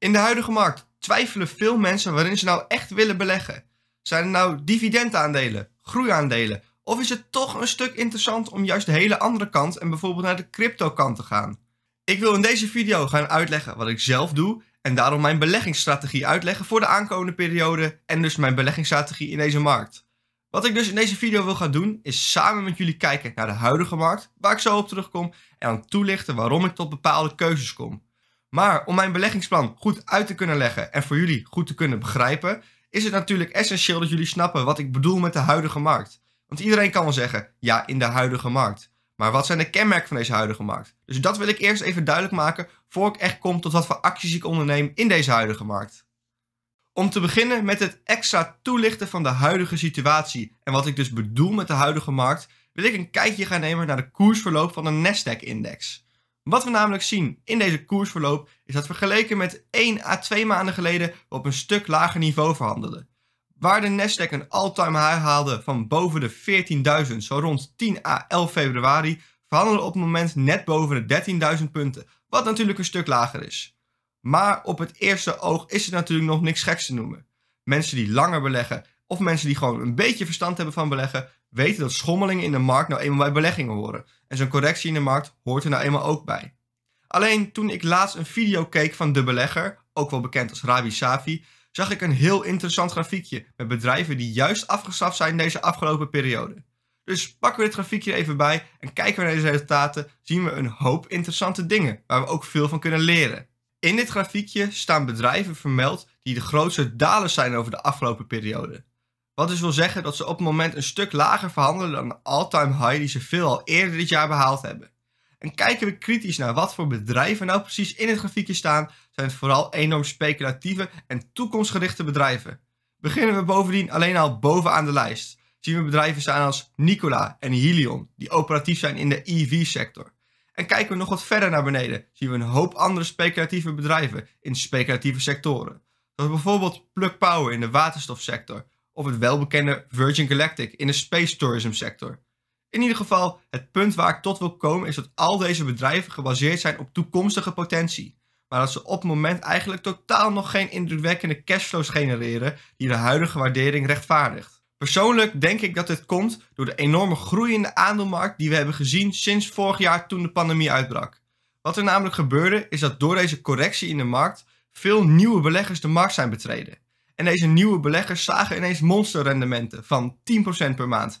In de huidige markt twijfelen veel mensen waarin ze nou echt willen beleggen. Zijn het nou dividendaandelen, groeiaandelen? Of is het toch een stuk interessant om juist de hele andere kant en bijvoorbeeld naar de crypto kant te gaan? Ik wil in deze video gaan uitleggen wat ik zelf doe en daarom mijn beleggingsstrategie uitleggen voor de aankomende periode en dus mijn beleggingsstrategie in deze markt. Wat ik dus in deze video wil gaan doen is samen met jullie kijken naar de huidige markt, waar ik zo op terugkom en dan toelichten waarom ik tot bepaalde keuzes kom. Maar om mijn beleggingsplan goed uit te kunnen leggen en voor jullie goed te kunnen begrijpen, is het natuurlijk essentieel dat jullie snappen wat ik bedoel met de huidige markt. Want iedereen kan wel zeggen, ja, in de huidige markt. Maar wat zijn de kenmerken van deze huidige markt? Dus dat wil ik eerst even duidelijk maken voor ik echt kom tot wat voor acties ik onderneem in deze huidige markt. Om te beginnen met het extra toelichten van de huidige situatie en wat ik dus bedoel met de huidige markt, wil ik een kijkje gaan nemen naar de koersverloop van de Nasdaq-index. Wat we namelijk zien in deze koersverloop is dat vergeleken met 1 à 2 maanden geleden we op een stuk lager niveau verhandelden. Waar de Nasdaq een all-time high haalde van boven de 14.000, zo rond 10 à 11 februari, verhandelen we op het moment net boven de 13.000 punten, wat natuurlijk een stuk lager is. Maar op het eerste oog is er natuurlijk nog niks geks te noemen. Mensen die langer beleggen of mensen die gewoon een beetje verstand hebben van beleggen, weten dat schommelingen in de markt nou eenmaal bij beleggingen horen. En zo'n correctie in de markt hoort er nou eenmaal ook bij. Alleen toen ik laatst een video keek van de belegger, ook wel bekend als Rabi Safi, zag ik een heel interessant grafiekje met bedrijven die juist afgeschaft zijn deze afgelopen periode. Dus pakken we dit grafiekje even bij en kijken we naar deze resultaten, zien we een hoop interessante dingen waar we ook veel van kunnen leren. In dit grafiekje staan bedrijven vermeld die de grootste dalers zijn over de afgelopen periode. Wat dus wil zeggen dat ze op het moment een stuk lager verhandelen dan de all-time high die ze veel al eerder dit jaar behaald hebben. En kijken we kritisch naar wat voor bedrijven nou precies in het grafiekje staan, zijn het vooral enorm speculatieve en toekomstgerichte bedrijven. Beginnen we bovendien alleen al bovenaan de lijst. Zien we bedrijven staan als Nikola en Helion, die operatief zijn in de EV-sector. En kijken we nog wat verder naar beneden, zien we een hoop andere speculatieve bedrijven in speculatieve sectoren. Zoals bijvoorbeeld Plug Power in de waterstofsector of het welbekende Virgin Galactic in de space tourism sector. In ieder geval, het punt waar ik tot wil komen is dat al deze bedrijven gebaseerd zijn op toekomstige potentie, maar dat ze op het moment eigenlijk totaal nog geen indrukwekkende cashflows genereren die de huidige waardering rechtvaardigt. Persoonlijk denk ik dat dit komt door de enorme groei in de aandeelmarkt die we hebben gezien sinds vorig jaar toen de pandemie uitbrak. Wat er namelijk gebeurde is dat door deze correctie in de markt veel nieuwe beleggers de markt zijn betreden. En deze nieuwe beleggers zagen ineens monsterrendementen van 10% per maand, 15%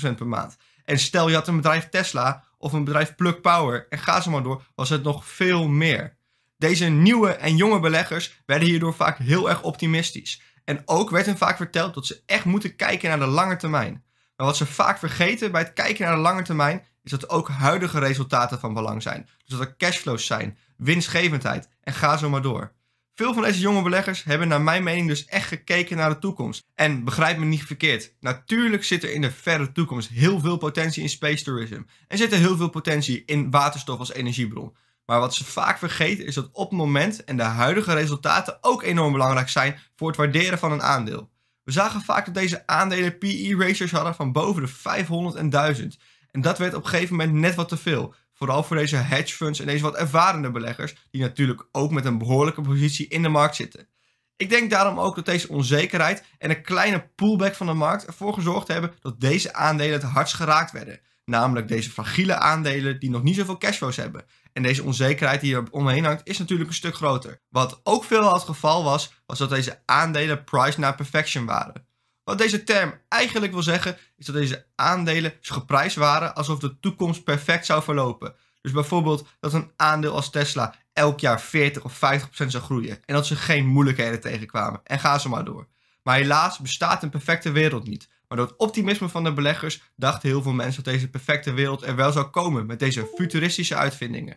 per maand. En stel je had een bedrijf Tesla of een bedrijf Plug Power en ga zo maar door, was het nog veel meer. Deze nieuwe en jonge beleggers werden hierdoor vaak heel erg optimistisch. En ook werd hen vaak verteld dat ze echt moeten kijken naar de lange termijn. Maar wat ze vaak vergeten bij het kijken naar de lange termijn is dat ook huidige resultaten van belang zijn. Dus dat er cashflows zijn, winstgevendheid en ga zo maar door. Veel van deze jonge beleggers hebben naar mijn mening dus echt gekeken naar de toekomst. En begrijp me niet verkeerd, natuurlijk zit er in de verre toekomst heel veel potentie in space tourism. En zit er heel veel potentie in waterstof als energiebron. Maar wat ze vaak vergeten is dat op het moment en de huidige resultaten ook enorm belangrijk zijn voor het waarderen van een aandeel. We zagen vaak dat deze aandelen PE ratios hadden van boven de 500 en 1000. En dat werd op een gegeven moment net wat te veel. Vooral voor deze hedge funds en deze wat ervarende beleggers, die natuurlijk ook met een behoorlijke positie in de markt zitten. Ik denk daarom ook dat deze onzekerheid en een kleine pullback van de markt ervoor gezorgd hebben dat deze aandelen het hardst geraakt werden. Namelijk deze fragiele aandelen die nog niet zoveel cashflows hebben. En deze onzekerheid die er omheen hangt is natuurlijk een stuk groter. Wat ook veelal het geval was, was dat deze aandelen price naar perfection waren. Wat deze term eigenlijk wil zeggen, is dat deze aandelen geprijsd waren alsof de toekomst perfect zou verlopen. Dus bijvoorbeeld dat een aandeel als Tesla elk jaar 40 of 50 zou groeien en dat ze geen moeilijkheden tegenkwamen. En ga ze maar door. Maar helaas bestaat een perfecte wereld niet. Maar door het optimisme van de beleggers dachten heel veel mensen dat deze perfecte wereld er wel zou komen met deze futuristische uitvindingen.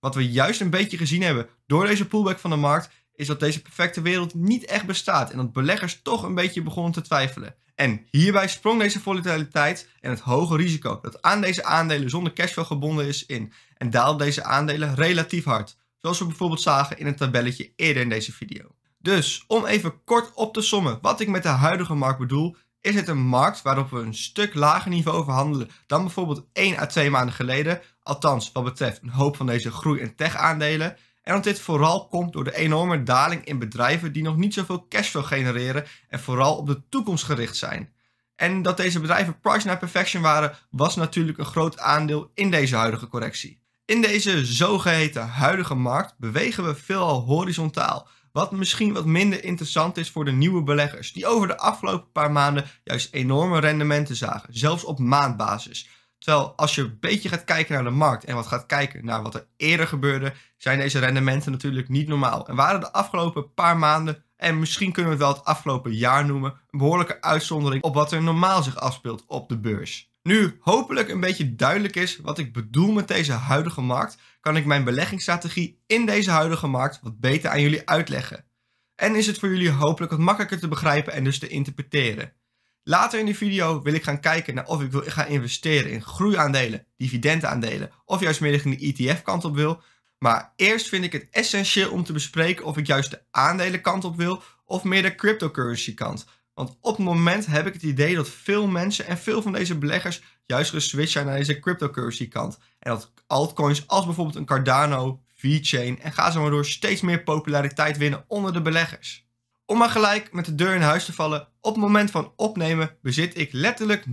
Wat we juist een beetje gezien hebben door deze pullback van de markt is dat deze perfecte wereld niet echt bestaat en dat beleggers toch een beetje begonnen te twijfelen. En hierbij sprong deze volatiliteit en het hoge risico dat aan deze aandelen zonder cashflow gebonden is in en daalde deze aandelen relatief hard, zoals we bijvoorbeeld zagen in het tabelletje eerder in deze video. Dus om even kort op te sommen wat ik met de huidige markt bedoel, is het een markt waarop we een stuk lager niveau verhandelen dan bijvoorbeeld 1 à 2 maanden geleden, althans wat betreft een hoop van deze groei- en tech-aandelen. En dat dit vooral komt door de enorme daling in bedrijven die nog niet zoveel cashflow genereren en vooral op de toekomst gericht zijn. En dat deze bedrijven price naar perfection waren, was natuurlijk een groot aandeel in deze huidige correctie. In deze zogeheten huidige markt bewegen we veelal horizontaal, wat misschien wat minder interessant is voor de nieuwe beleggers, die over de afgelopen paar maanden juist enorme rendementen zagen, zelfs op maandbasis. Terwijl als je een beetje gaat kijken naar de markt en wat gaat kijken naar wat er eerder gebeurde, zijn deze rendementen natuurlijk niet normaal. En waren de afgelopen paar maanden, en misschien kunnen we het wel het afgelopen jaar noemen, een behoorlijke uitzondering op wat er normaal zich afspeelt op de beurs. Nu hopelijk een beetje duidelijk is wat ik bedoel met deze huidige markt, kan ik mijn beleggingsstrategie in deze huidige markt wat beter aan jullie uitleggen. En is het voor jullie hopelijk wat makkelijker te begrijpen en dus te interpreteren. Later in de video wil ik gaan kijken naar of ik wil gaan investeren in groeiaandelen, dividendaandelen of juist meer richting de ETF-kant op wil. Maar eerst vind ik het essentieel om te bespreken of ik juist de aandelenkant op wil of meer de cryptocurrency kant. Want op het moment heb ik het idee dat veel mensen en veel van deze beleggers juist geswitcht zijn naar deze cryptocurrency kant. En dat altcoins als bijvoorbeeld een Cardano, VeChain en ga zo maar door steeds meer populariteit winnen onder de beleggers. Om maar gelijk met de deur in huis te vallen, op het moment van opnemen bezit ik letterlijk 0,0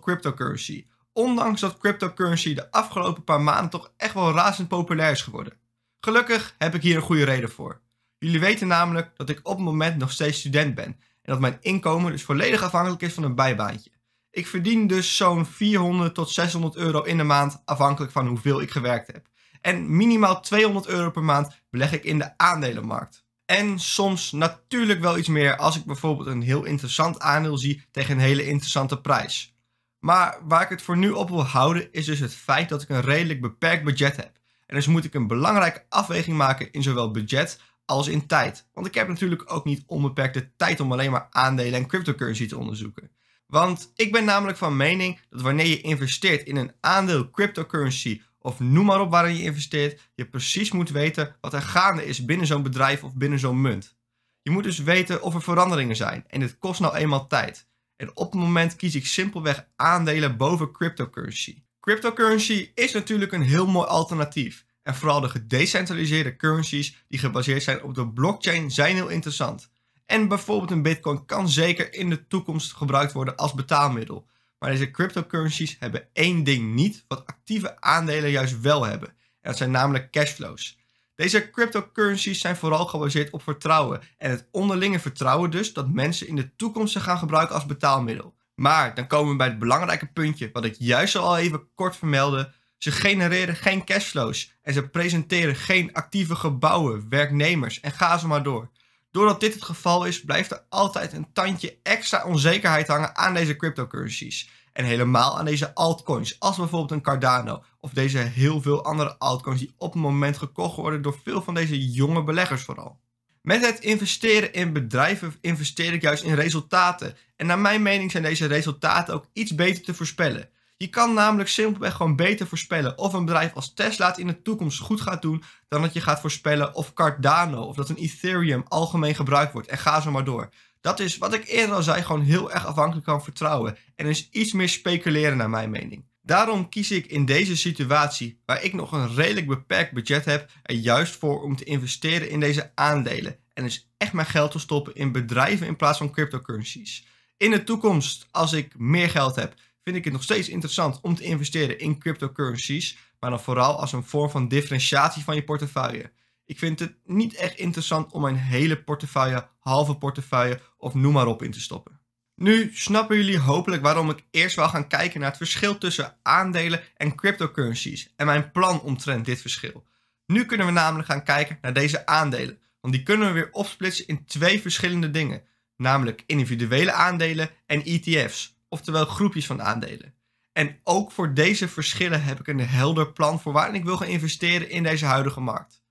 cryptocurrency. Ondanks dat cryptocurrency de afgelopen paar maanden toch echt wel razend populair is geworden. Gelukkig heb ik hier een goede reden voor. Jullie weten namelijk dat ik op het moment nog steeds student ben en dat mijn inkomen dus volledig afhankelijk is van een bijbaantje. Ik verdien dus zo'n 400 tot 600 euro in de maand afhankelijk van hoeveel ik gewerkt heb. En minimaal 200 euro per maand beleg ik in de aandelenmarkt. En soms natuurlijk wel iets meer als ik bijvoorbeeld een heel interessant aandeel zie tegen een hele interessante prijs. Maar waar ik het voor nu op wil houden is dus het feit dat ik een redelijk beperkt budget heb. En dus moet ik een belangrijke afweging maken in zowel budget als in tijd. Want ik heb natuurlijk ook niet onbeperkte tijd om alleen maar aandelen en cryptocurrency te onderzoeken. Want ik ben namelijk van mening dat wanneer je investeert in een aandeel cryptocurrency of noem maar op waarin je investeert, je precies moet weten wat er gaande is binnen zo'n bedrijf of binnen zo'n munt. Je moet dus weten of er veranderingen zijn en dit kost nou eenmaal tijd. En op het moment kies ik simpelweg aandelen boven cryptocurrency. Cryptocurrency is natuurlijk een heel mooi alternatief. En vooral de gedecentraliseerde currencies die gebaseerd zijn op de blockchain zijn heel interessant. En bijvoorbeeld een bitcoin kan zeker in de toekomst gebruikt worden als betaalmiddel. Maar deze cryptocurrencies hebben één ding niet, wat actieve aandelen juist wel hebben. En dat zijn namelijk cashflows. Deze cryptocurrencies zijn vooral gebaseerd op vertrouwen en het onderlinge vertrouwen dus dat mensen in de toekomst ze gaan gebruiken als betaalmiddel. Maar dan komen we bij het belangrijke puntje wat ik juist al even kort vermeldde. Ze genereren geen cashflows en ze presenteren geen actieve gebouwen, werknemers en ga zo maar door. Doordat dit het geval is, blijft er altijd een tandje extra onzekerheid hangen aan deze cryptocurrencies. En helemaal aan deze altcoins, als bijvoorbeeld een Cardano of deze heel veel andere altcoins die op het moment gekocht worden door veel van deze jonge beleggers vooral. Met het investeren in bedrijven investeer ik juist in resultaten. En naar mijn mening zijn deze resultaten ook iets beter te voorspellen. Je kan namelijk simpelweg gewoon beter voorspellen of een bedrijf als Tesla in de toekomst goed gaat doen dan dat je gaat voorspellen of Cardano of dat een Ethereum algemeen gebruikt wordt en ga zo maar door. Dat is wat ik eerder al zei gewoon heel erg afhankelijk van vertrouwen en is iets meer speculeren naar mijn mening. Daarom kies ik in deze situatie, waar ik nog een redelijk beperkt budget heb, er juist voor om te investeren in deze aandelen en dus echt mijn geld te stoppen in bedrijven in plaats van cryptocurrencies. In de toekomst, als ik meer geld heb, vind ik het nog steeds interessant om te investeren in cryptocurrencies, maar dan vooral als een vorm van differentiatie van je portefeuille. Ik vind het niet echt interessant om mijn hele portefeuille, halve portefeuille of noem maar op in te stoppen. Nu snappen jullie hopelijk waarom ik eerst wil gaan kijken naar het verschil tussen aandelen en cryptocurrencies en mijn plan omtrent dit verschil. Nu kunnen we namelijk gaan kijken naar deze aandelen, want die kunnen we weer opsplitsen in twee verschillende dingen, namelijk individuele aandelen en ETF's, oftewel groepjes van aandelen. En ook voor deze verschillen heb ik een helder plan voor waarin ik wil gaan investeren in deze huidige markt.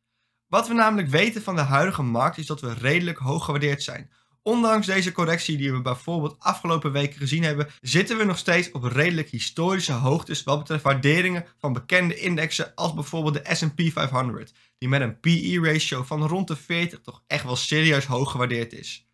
Wat we namelijk weten van de huidige markt is dat we redelijk hoog gewaardeerd zijn. Ondanks deze correctie die we bijvoorbeeld afgelopen weken gezien hebben, zitten we nog steeds op redelijk historische hoogtes wat betreft waarderingen van bekende indexen als bijvoorbeeld de S&P 500, die met een PE-ratio van rond de 40 toch echt wel serieus hoog gewaardeerd is.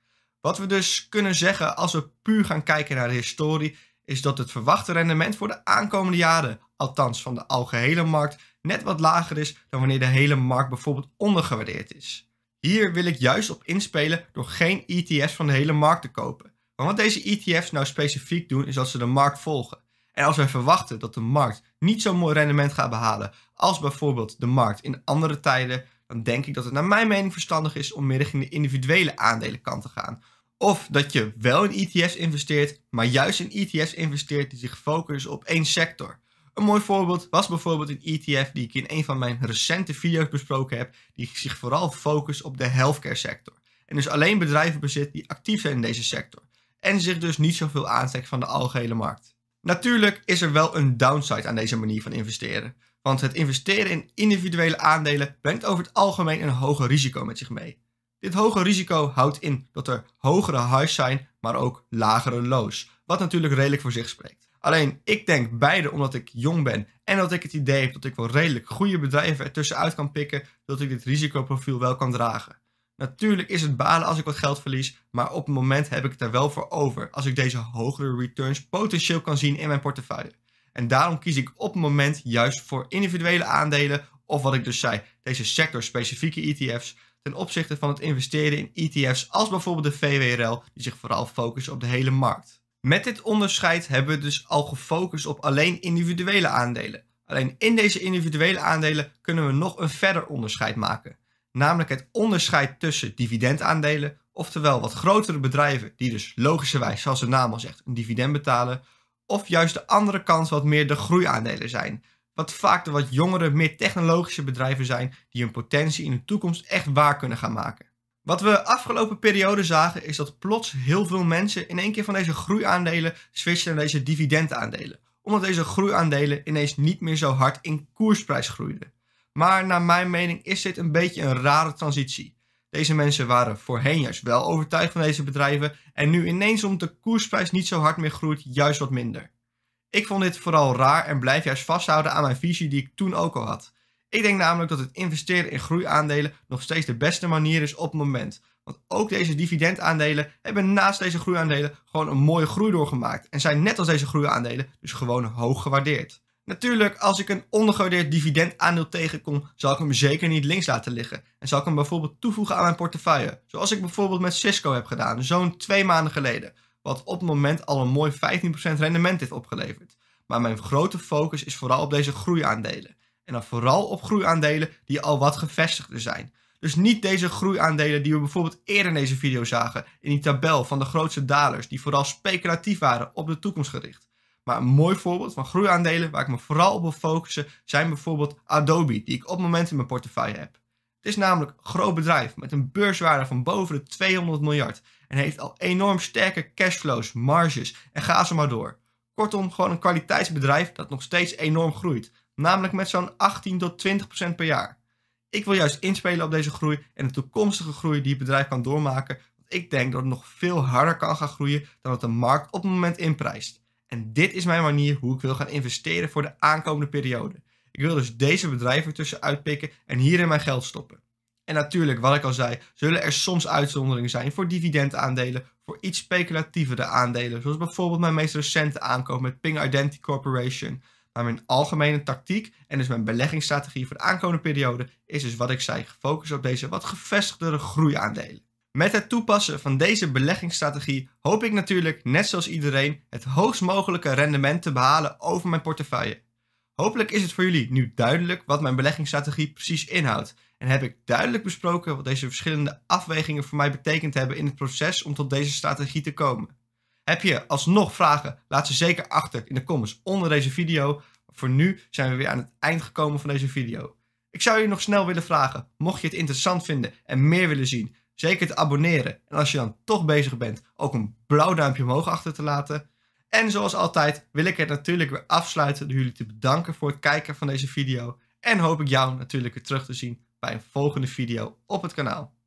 Wat we dus kunnen zeggen als we puur gaan kijken naar de historie, is dat het verwachte rendement voor de aankomende jaren, althans van de algehele markt, net wat lager is dan wanneer de hele markt bijvoorbeeld ondergewaardeerd is. Hier wil ik juist op inspelen door geen ETF's van de hele markt te kopen. Want wat deze ETF's nou specifiek doen, is dat ze de markt volgen. En als wij verwachten dat de markt niet zo'n mooi rendement gaat behalen als bijvoorbeeld de markt in andere tijden, dan denk ik dat het naar mijn mening verstandig is om meer in de individuele aandelenkant te gaan of dat je wel in ETF's investeert, maar juist in ETF's investeert die zich focussen op één sector. Een mooi voorbeeld was bijvoorbeeld een ETF die ik in een van mijn recente video's besproken heb, die zich vooral focust op de healthcare sector. En dus alleen bedrijven bezit die actief zijn in deze sector. En zich dus niet zoveel aantrekt van de algehele markt. Natuurlijk is er wel een downside aan deze manier van investeren. Want het investeren in individuele aandelen brengt over het algemeen een hoger risico met zich mee. Dit hoge risico houdt in dat er hogere highs zijn, maar ook lagere lows. Wat natuurlijk redelijk voor zich spreekt. Alleen ik denk beide omdat ik jong ben en dat ik het idee heb dat ik wel redelijk goede bedrijven ertussenuit kan pikken, dat ik dit risicoprofiel wel kan dragen. Natuurlijk is het balen als ik wat geld verlies, maar op het moment heb ik het er wel voor over als ik deze hogere returns potentieel kan zien in mijn portefeuille. En daarom kies ik op het moment juist voor individuele aandelen of wat ik dus zei, deze sectorspecifieke ETF's, ten opzichte van het investeren in ETF's als bijvoorbeeld de VWRL, die zich vooral focussen op de hele markt. Met dit onderscheid hebben we dus al gefocust op alleen individuele aandelen. Alleen in deze individuele aandelen kunnen we nog een verder onderscheid maken. Namelijk het onderscheid tussen dividendaandelen, oftewel wat grotere bedrijven die dus logischerwijs, zoals de naam al zegt, een dividend betalen, of juist de andere kant wat meer de groeiaandelen zijn, wat vaak de wat jongere, meer technologische bedrijven zijn die hun potentie in de toekomst echt waar kunnen gaan maken. Wat we afgelopen periode zagen is dat plots heel veel mensen in één keer van deze groeiaandelen switchen naar deze dividendaandelen, omdat deze groeiaandelen ineens niet meer zo hard in koersprijs groeiden. Maar naar mijn mening is dit een beetje een rare transitie. Deze mensen waren voorheen juist wel overtuigd van deze bedrijven en nu ineens omdat de koersprijs niet zo hard meer groeit, juist wat minder. Ik vond dit vooral raar en blijf juist vasthouden aan mijn visie die ik toen ook al had. Ik denk namelijk dat het investeren in groeiaandelen nog steeds de beste manier is op het moment. Want ook deze dividendaandelen hebben naast deze groeiaandelen gewoon een mooie groei doorgemaakt. En zijn net als deze groeiaandelen dus gewoon hoog gewaardeerd. Natuurlijk, als ik een ondergewaardeerd dividendaandeel tegenkom, zal ik hem zeker niet links laten liggen. En zal ik hem bijvoorbeeld toevoegen aan mijn portefeuille. Zoals ik bijvoorbeeld met Cisco heb gedaan, zo'n twee maanden geleden wat op het moment al een mooi 15% rendement heeft opgeleverd. Maar mijn grote focus is vooral op deze groeiaandelen. En dan vooral op groeiaandelen die al wat gevestigder zijn. Dus niet deze groeiaandelen die we bijvoorbeeld eerder in deze video zagen, in die tabel van de grootste dalers, die vooral speculatief waren, op de toekomst gericht. Maar een mooi voorbeeld van groeiaandelen waar ik me vooral op wil focussen, zijn bijvoorbeeld Adobe, die ik op het moment in mijn portefeuille heb. Het is namelijk een groot bedrijf met een beurswaarde van boven de 200 miljard en heeft al enorm sterke cashflows, marges en ga ze maar door. Kortom, gewoon een kwaliteitsbedrijf dat nog steeds enorm groeit, namelijk met zo'n 18 tot 20 procent per jaar. Ik wil juist inspelen op deze groei en de toekomstige groei die het bedrijf kan doormaken, want ik denk dat het nog veel harder kan gaan groeien dan wat de markt op het moment inprijst. En dit is mijn manier hoe ik wil gaan investeren voor de aankomende periode. Ik wil dus deze bedrijven tussen uitpikken en hierin mijn geld stoppen. En natuurlijk, wat ik al zei, zullen er soms uitzonderingen zijn voor dividendaandelen, voor iets speculatievere aandelen, zoals bijvoorbeeld mijn meest recente aankoop met Ping Identity Corporation. Maar mijn algemene tactiek en dus mijn beleggingsstrategie voor de aankomende periode is dus wat ik zei, gefocust op deze wat gevestigdere groeiaandelen. Met het toepassen van deze beleggingsstrategie hoop ik natuurlijk, net zoals iedereen, het hoogst mogelijke rendement te behalen over mijn portefeuille. Hopelijk is het voor jullie nu duidelijk wat mijn beleggingsstrategie precies inhoudt en heb ik duidelijk besproken wat deze verschillende afwegingen voor mij betekend hebben in het proces om tot deze strategie te komen. Heb je alsnog vragen? Laat ze zeker achter in de comments onder deze video. Voor nu zijn we weer aan het eind gekomen van deze video. Ik zou je nog snel willen vragen, mocht je het interessant vinden en meer willen zien, zeker te abonneren. En als je dan toch bezig bent, ook een blauw duimpje omhoog achter te laten. En zoals altijd wil ik het natuurlijk weer afsluiten door jullie te bedanken voor het kijken van deze video. En hoop ik jou natuurlijk weer terug te zien bij een volgende video op het kanaal.